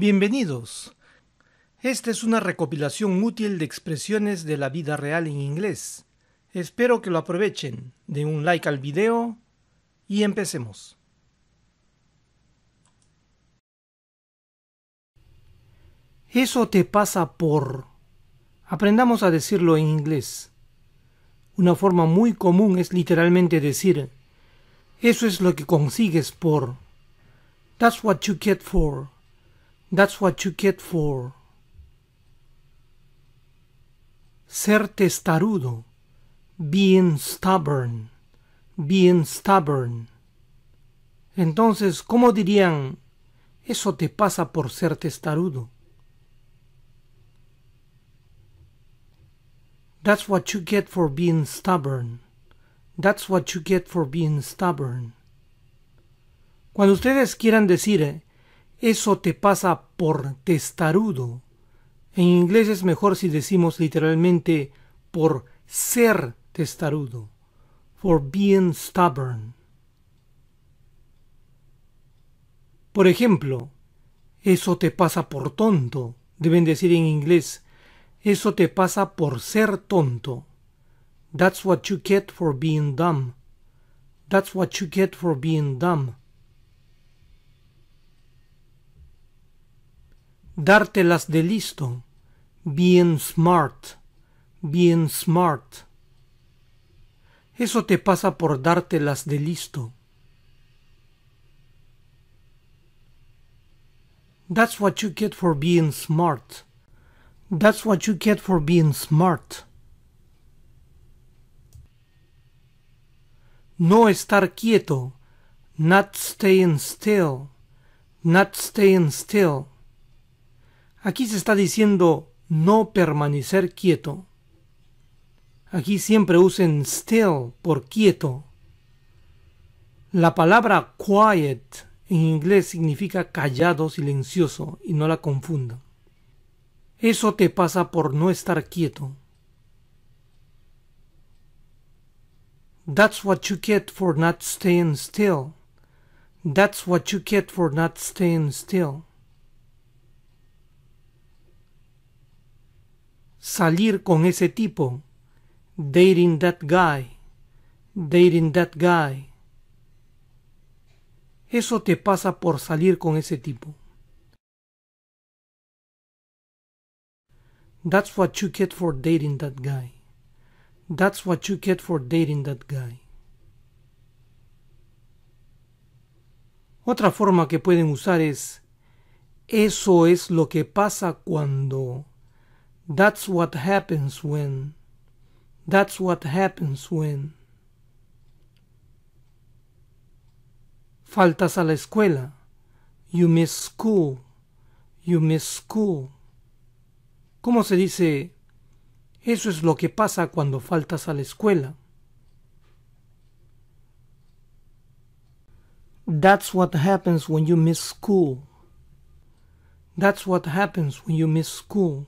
Bienvenidos. Esta es una recopilación útil de expresiones de la vida real en inglés. Espero que lo aprovechen. Den un like al video y empecemos. Eso te pasa por... Aprendamos a decirlo en inglés. Una forma muy común es literalmente decir, eso es lo que consigues por... That's what you get for. That's what you get for ser testarudo, being stubborn, being stubborn. Entonces, ¿cómo dirían, eso te pasa por ser testarudo? That's what you get for being stubborn. That's what you get for being stubborn. Cuando ustedes quieran decir, eh, Eso te pasa por testarudo. En inglés es mejor si decimos literalmente por ser testarudo. For being stubborn. Por ejemplo, eso te pasa por tonto. Deben decir en inglés, eso te pasa por ser tonto. That's what you get for being dumb. That's what you get for being dumb. dártelas de listo, bien smart, bien smart. Eso te pasa por dártelas de listo. That's what you get for being smart. That's what you get for being smart. No estar quieto. Not staying still. Not staying still. Aquí se está diciendo no permanecer quieto. Aquí siempre usen still por quieto. La palabra quiet en inglés significa callado, silencioso, y no la confunda. Eso te pasa por no estar quieto. That's what you get for not staying still. That's what you get for not staying still. salir con ese tipo, dating that guy, dating that guy. Eso te pasa por salir con ese tipo. That's what you get for dating that guy. That's what you get for dating that guy. Otra forma que pueden usar es, eso es lo que pasa cuando That's what happens when. That's what happens when. Faltas a la escuela. You miss school. You miss school. ¿Cómo se dice? Eso es lo que pasa cuando faltas a la escuela. That's what happens when you miss school. That's what happens when you miss school.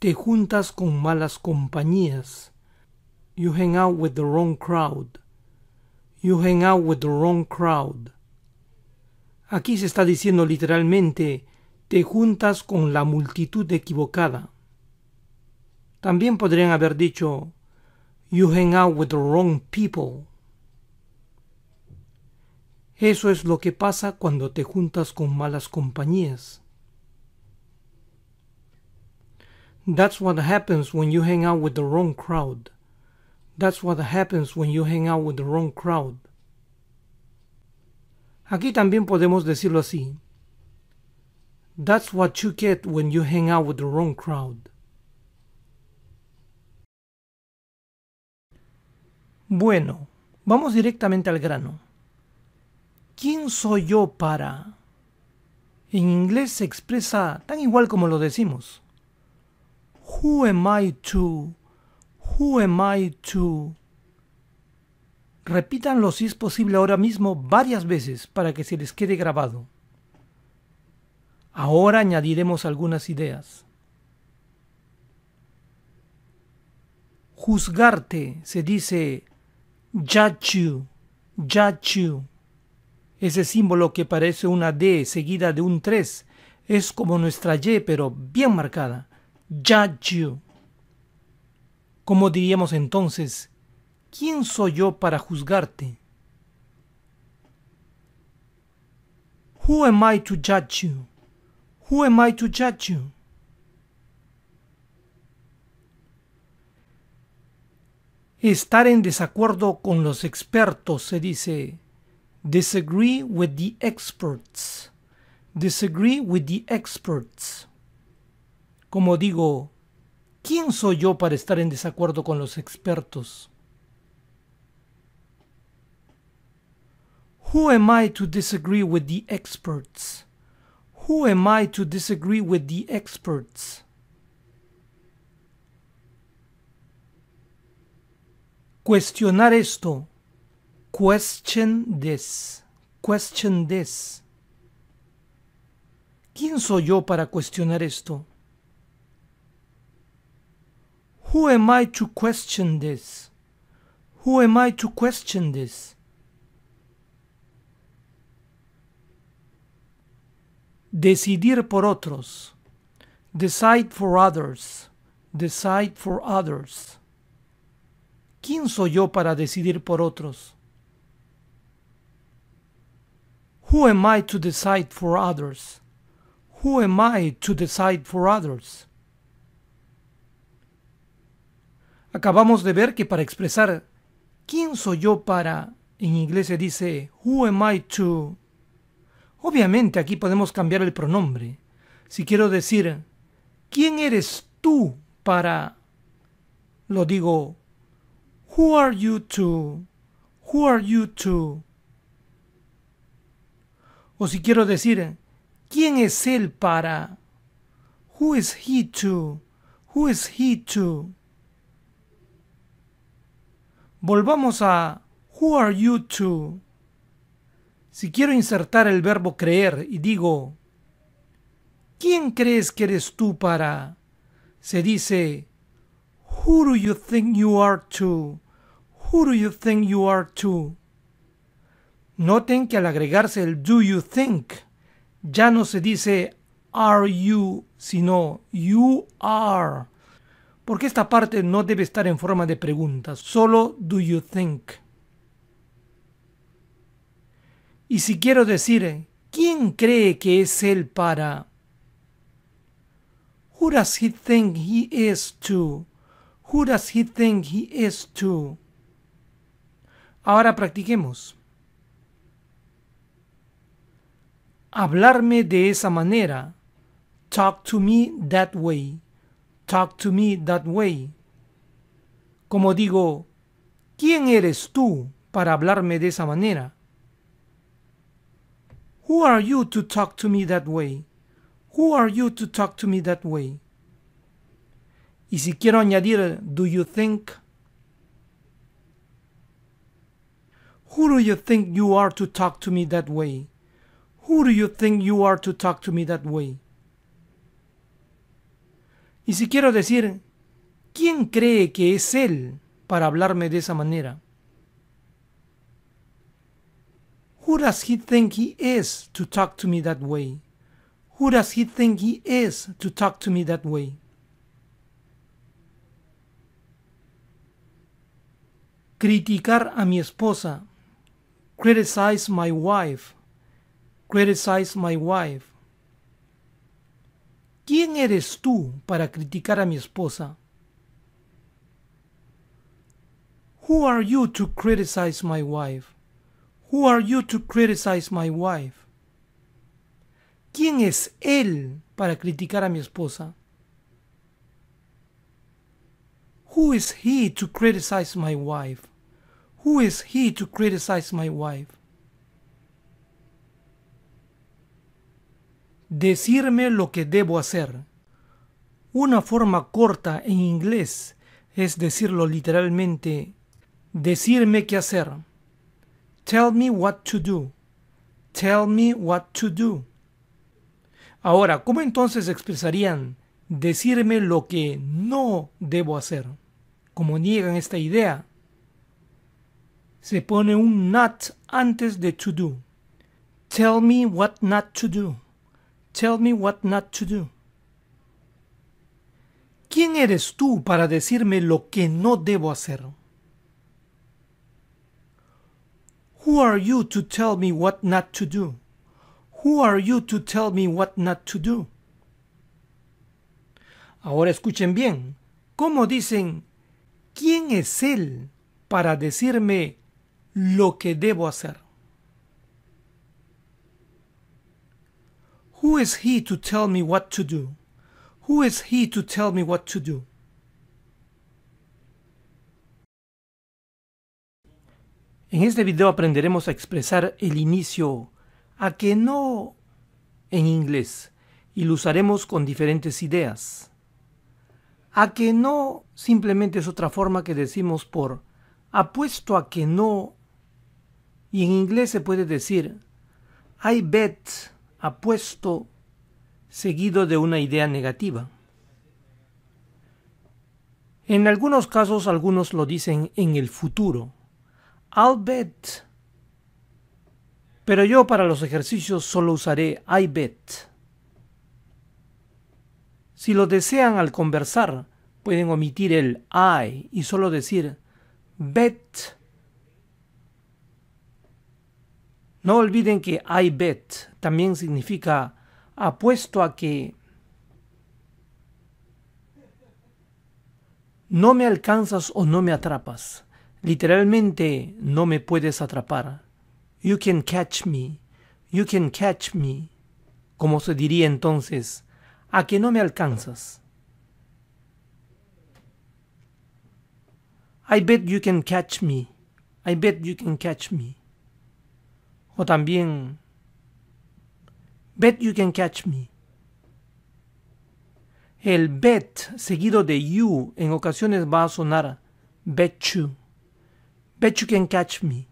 te juntas con malas compañías. You hang out with the wrong crowd. You hang out with the wrong crowd. Aquí se está diciendo literalmente, te juntas con la multitud equivocada. También podrían haber dicho, you hang out with the wrong people. Eso es lo que pasa cuando te juntas con malas compañías. That's what happens when you hang out with the wrong crowd. That's what happens when you hang out with the wrong crowd. Aquí también podemos decirlo así. That's what you get when you hang out with the wrong crowd. Bueno, vamos directamente al grano. ¿Quién soy yo para? En inglés se expresa tan igual como lo decimos. Who am I to? Who am I to? Repítanlo si es posible ahora mismo varias veces para que se les quede grabado. Ahora añadiremos algunas ideas. Juzgarte se dice judge you, Ese símbolo que parece una D seguida de un 3 es como nuestra Y pero bien marcada judge you. Como diríamos entonces, ¿quién soy yo para juzgarte? Who am I to judge you? Who am I to judge you? Estar en desacuerdo con los expertos se dice disagree with the experts. Disagree with the experts. Como digo, ¿quién soy yo para estar en desacuerdo con los expertos? Who am I to disagree with the experts? Who am I to disagree with the experts? Cuestionar esto. Question this. Question this. ¿Quién soy yo para cuestionar esto? Who am I to question this? Who am I to question this? Decidir por otros. Decide for others. Decide for others. ¿Quién soy yo para decidir por otros? Who am I to decide for others? Who am I to decide for others? Acabamos de ver que para expresar ¿quién soy yo para? en inglés se dice who am I to? Obviamente aquí podemos cambiar el pronombre. Si quiero decir ¿quién eres tú para? lo digo who are you to? who are you to? O si quiero decir ¿quién es él para? who is he to? who is he to? Volvamos a Who are you to? Si quiero insertar el verbo creer y digo ¿Quién crees que eres tú para? Se dice Who do you think you are to? Who do you think you are to? Noten que al agregarse el do you think ya no se dice are you, sino you are porque esta parte no debe estar en forma de preguntas. solo do you think. Y si quiero decir, ¿quién cree que es él para? Who does he think he is to? Who does he think he is to? Ahora practiquemos. Hablarme de esa manera. Talk to me that way. talk to me that way. Como digo, ¿quién eres tú para hablarme de esa manera? Who are you to talk to me that way? Who are you to talk to me that way? Y si quiero añadir, do you think? Who do you think you are to talk to me that way? Who do you think you are to talk to me that way? Y si quiero decir, ¿quién cree que es Él para hablarme de esa manera? Who does he think he is to talk to me that way? Who does he think he is to talk to me that way? Criticar a mi esposa. Criticize my wife. Criticize my wife. ¿Quién eres tú para criticar a mi esposa? Who are you to criticize my wife? Who are you to criticize my wife? ¿Quién es él para criticar a mi esposa? Who is he to criticize my wife? Who is he to criticize my wife? decirme lo que debo hacer. Una forma corta en inglés es decirlo literalmente, decirme qué hacer. Tell me what to do. Tell me what to do. Ahora, ¿cómo entonces expresarían decirme lo que no debo hacer? Como niegan esta idea, se pone un not antes de to do. Tell me what not to do. Tell me what not to do. ¿Quién eres tú para decirme lo que no debo hacer? Who are you to tell me what not to do? Who are you to tell me what not to do? Ahora escuchen bien. ¿Cómo dicen quién es él para decirme lo que debo hacer? Who is he to tell me what to do? Who is he to tell me what to do? En este video aprenderemos a expresar el inicio a que no en inglés y lo usaremos con diferentes ideas. A que no simplemente es otra forma que decimos por apuesto a que no y en inglés se puede decir I bet apuesto seguido de una idea negativa. En algunos casos algunos lo dicen en el futuro. I'll bet. Pero yo para los ejercicios solo usaré I bet. Si lo desean al conversar, pueden omitir el I y solo decir bet No olviden que I bet también significa apuesto a que no me alcanzas o no me atrapas. Literalmente, no me puedes atrapar. You can catch me. You can catch me. Como se diría entonces, a que no me alcanzas. I bet you can catch me. I bet you can catch me. O también, Bet You Can Catch Me. El bet seguido de you en ocasiones va a sonar bet you. Bet you can catch me.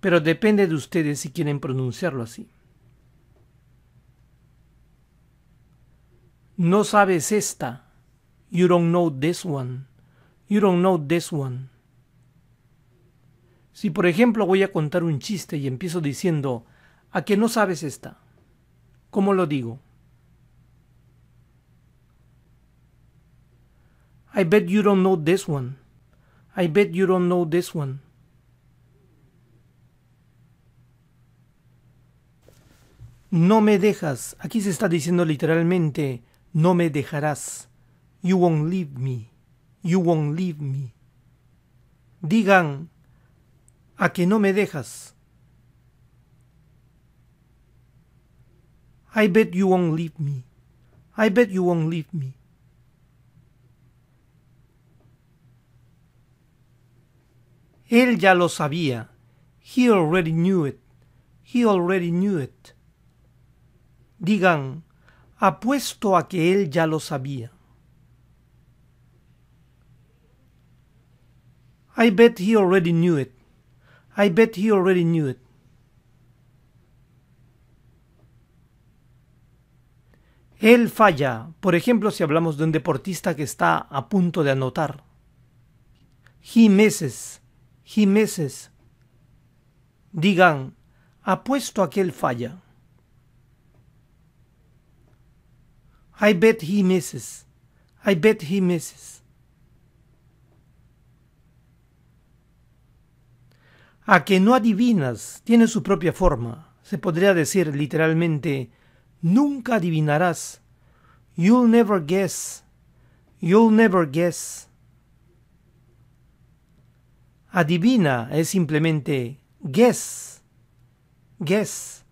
Pero depende de ustedes si quieren pronunciarlo así. No sabes esta. You don't know this one. You don't know this one. Si por ejemplo voy a contar un chiste y empiezo diciendo, ¿a que no sabes esta? ¿Cómo lo digo? I bet you don't know this one. I bet you don't know this one. No me dejas. Aquí se está diciendo literalmente, no me dejarás. You won't leave me. You won't leave me. Digan, a que no me dejas. I bet you won't leave me. I bet you won't leave me. Él ya lo sabía. He already knew it. He already knew it. Digan, apuesto a que él ya lo sabía. I bet he already knew it. I bet he already knew it. Él falla, por ejemplo, si hablamos de un deportista que está a punto de anotar. He misses, he misses. Digan, apuesto a que él falla. I bet he misses, I bet he misses. a que no adivinas, tiene su propia forma. Se podría decir literalmente, nunca adivinarás. You'll never guess. You'll never guess. Adivina es simplemente guess. Guess.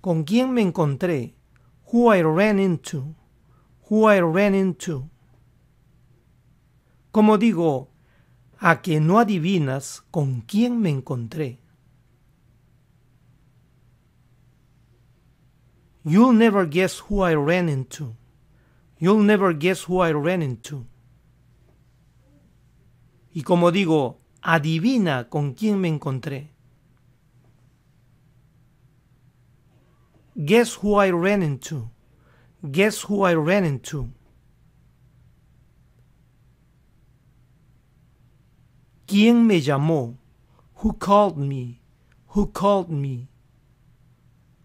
¿Con quién me encontré? Who I ran into. Who I ran into. Como digo, a que no adivinas con quién me encontré. You'll never guess who I ran into. You'll never guess who I ran into. Y como digo, adivina con quién me encontré. Guess who I ran into. Guess who I ran into. ¿Quién me llamó? Who called me? Who called me?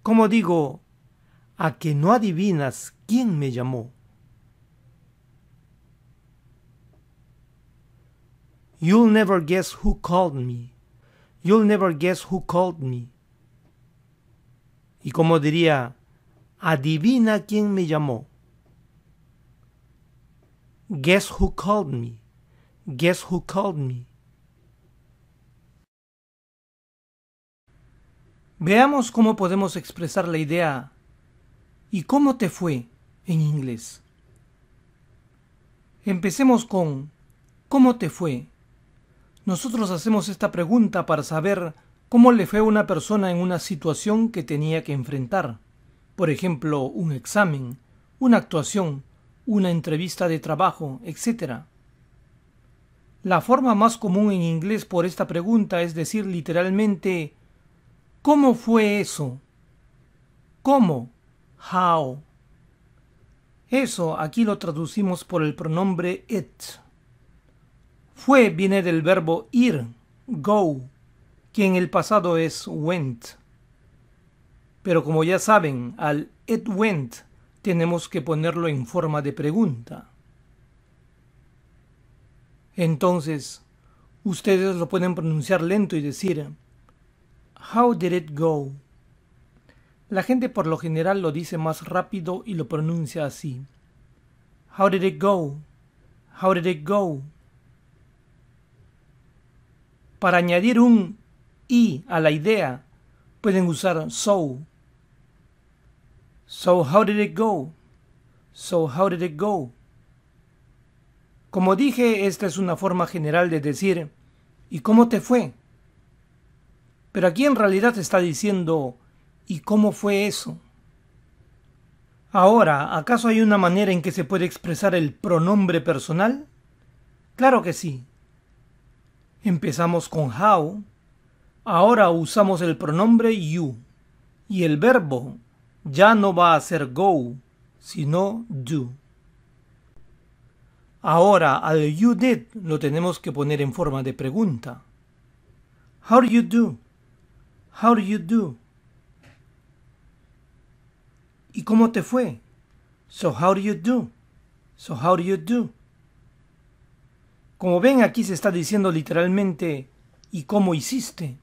Como digo, a que no adivinas quién me llamó. You'll never guess who called me. You'll never guess who called me. Y como diría, adivina quién me llamó. Guess who called me. Guess who called me. Veamos cómo podemos expresar la idea ¿y cómo te fue en inglés? Empecemos con ¿cómo te fue? Nosotros hacemos esta pregunta para saber cómo le fue a una persona en una situación que tenía que enfrentar. Por ejemplo, un examen, una actuación, una entrevista de trabajo, etc. La forma más común en inglés por esta pregunta es decir literalmente ¿Cómo fue eso? ¿Cómo? How. Eso aquí lo traducimos por el pronombre it. Fue viene del verbo ir, go, que en el pasado es went. Pero como ya saben, al it went tenemos que ponerlo en forma de pregunta. Entonces, ustedes lo pueden pronunciar lento y decir How did it go? La gente por lo general lo dice más rápido y lo pronuncia así. How did it go? How did it go? Para añadir un i a la idea, pueden usar so. So how did it go? So how did it go? Como dije, esta es una forma general de decir ¿y cómo te fue? Pero aquí en realidad está diciendo, ¿y cómo fue eso? Ahora, ¿acaso hay una manera en que se puede expresar el pronombre personal? Claro que sí. Empezamos con how. Ahora usamos el pronombre you. Y el verbo ya no va a ser go, sino do. Ahora al you did lo tenemos que poner en forma de pregunta. How do you do? How do you do? ¿Y cómo te fue? So how do you do? So how do you do? Como ven aquí se está diciendo literalmente ¿y cómo hiciste?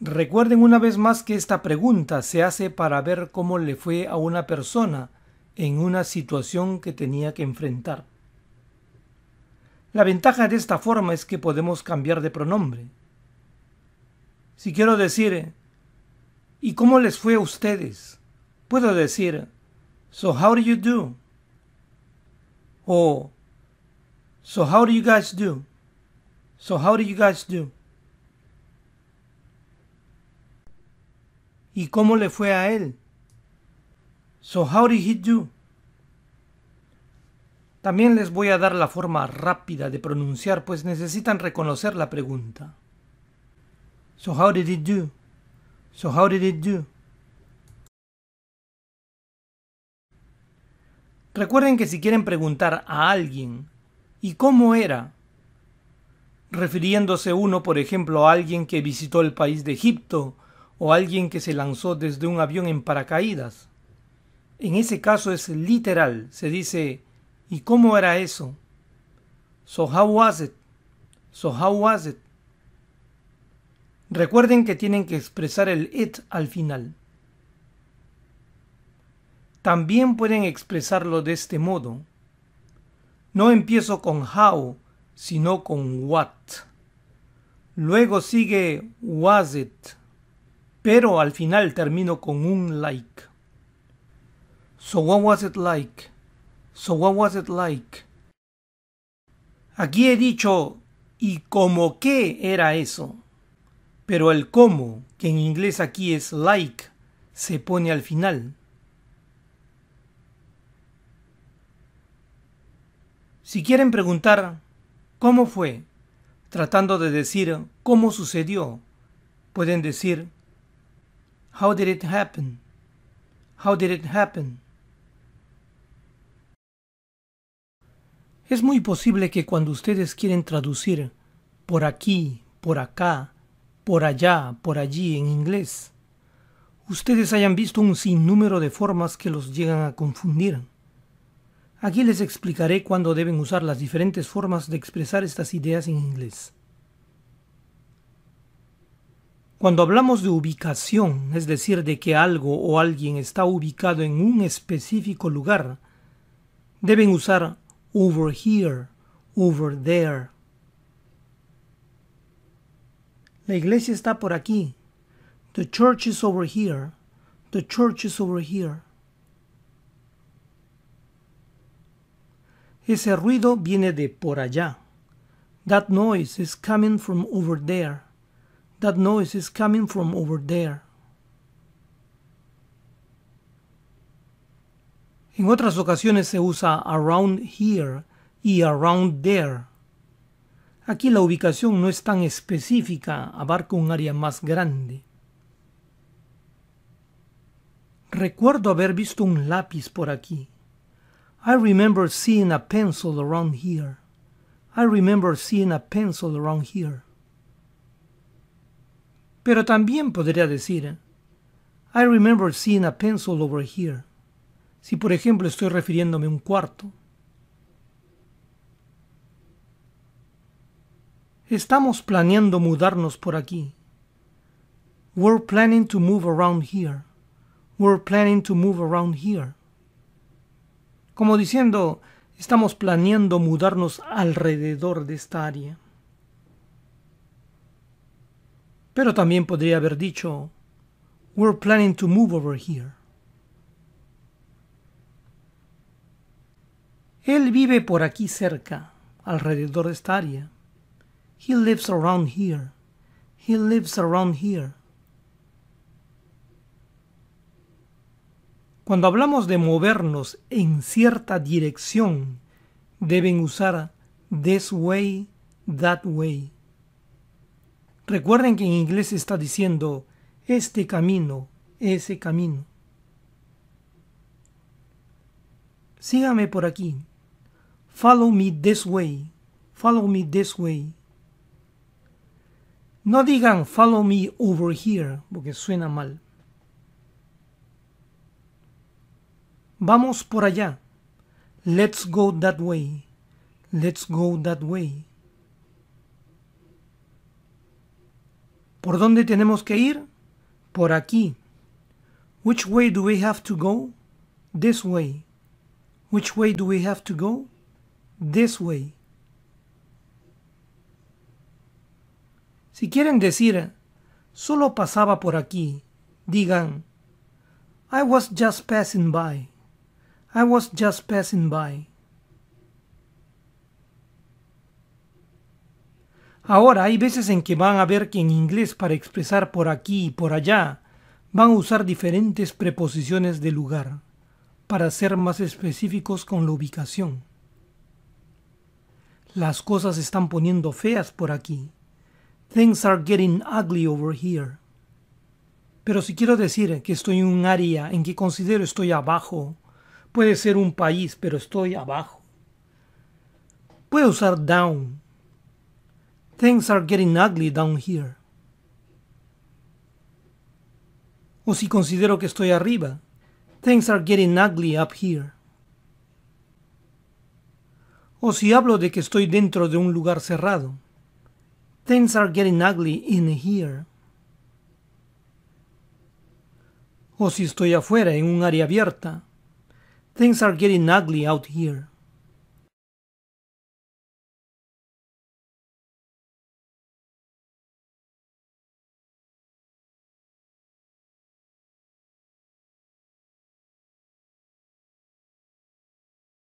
Recuerden una vez más que esta pregunta se hace para ver cómo le fue a una persona en una situación que tenía que enfrentar. La ventaja de esta forma es que podemos cambiar de pronombre. Si quiero decir, eh, ¿y cómo les fue a ustedes? Puedo decir, eh, So how do you do? O, So how do you guys do? So how do you guys do? ¿Y cómo le fue a él? So how did he do? También les voy a dar la forma rápida de pronunciar, pues necesitan reconocer la pregunta. So how did it do? So how did it do? Recuerden que si quieren preguntar a alguien, ¿y cómo era? Refiriéndose uno, por ejemplo, a alguien que visitó el país de Egipto o alguien que se lanzó desde un avión en paracaídas. En ese caso es literal, se dice, ¿y cómo era eso? So how was it? So how was it? Recuerden que tienen que expresar el it al final. También pueden expresarlo de este modo. No empiezo con how, sino con what. Luego sigue was it, pero al final termino con un like. So what was it like? So what was it like? Aquí he dicho, ¿y cómo qué era eso? Pero el cómo, que en inglés aquí es like, se pone al final. Si quieren preguntar cómo fue, tratando de decir cómo sucedió, pueden decir How did it happen? How did it happen? Es muy posible que cuando ustedes quieren traducir por aquí, por acá, por allá, por allí en inglés. Ustedes hayan visto un sinnúmero de formas que los llegan a confundir. Aquí les explicaré cuándo deben usar las diferentes formas de expresar estas ideas en inglés. Cuando hablamos de ubicación, es decir, de que algo o alguien está ubicado en un específico lugar, deben usar over here, over there, La iglesia está por aquí. The church is over here. The church is over here. Ese ruido viene de por allá. That noise is coming from over there. That noise is coming from over there. En otras ocasiones se usa around here y around there. Aquí la ubicación no es tan específica, abarca un área más grande. Recuerdo haber visto un lápiz por aquí. I remember seeing a pencil around here. I remember seeing a pencil around here. Pero también podría decir, I remember seeing a pencil over here. Si por ejemplo estoy refiriéndome a un cuarto. Estamos planeando mudarnos por aquí. We're planning to move around here. We're planning to move around here. Como diciendo, estamos planeando mudarnos alrededor de esta área. Pero también podría haber dicho, We're planning to move over here. Él vive por aquí cerca, alrededor de esta área. He lives around here. He lives around here. Cuando hablamos de movernos en cierta dirección, deben usar this way, that way. Recuerden que en inglés está diciendo este camino, ese camino. Sígame por aquí. Follow me this way. Follow me this way. No digan follow me over here, porque suena mal. Vamos por allá. Let's go that way. Let's go that way. ¿Por dónde tenemos que ir? Por aquí. Which way do we have to go? This way. Which way do we have to go? This way. Si quieren decir, solo pasaba por aquí, digan, I was just passing by. I was just passing by. Ahora hay veces en que van a ver que en inglés para expresar por aquí y por allá van a usar diferentes preposiciones de lugar para ser más específicos con la ubicación. Las cosas están poniendo feas por aquí. Things are getting ugly over here. Pero si quiero decir que estoy en un área en que considero estoy abajo, puede ser un país, pero estoy abajo. Puedo usar down. Things are getting ugly down here. O si considero que estoy arriba, things are getting ugly up here. O si hablo de que estoy dentro de un lugar cerrado, Things are getting ugly in here. O si estoy afuera en un área abierta. Things are getting ugly out here.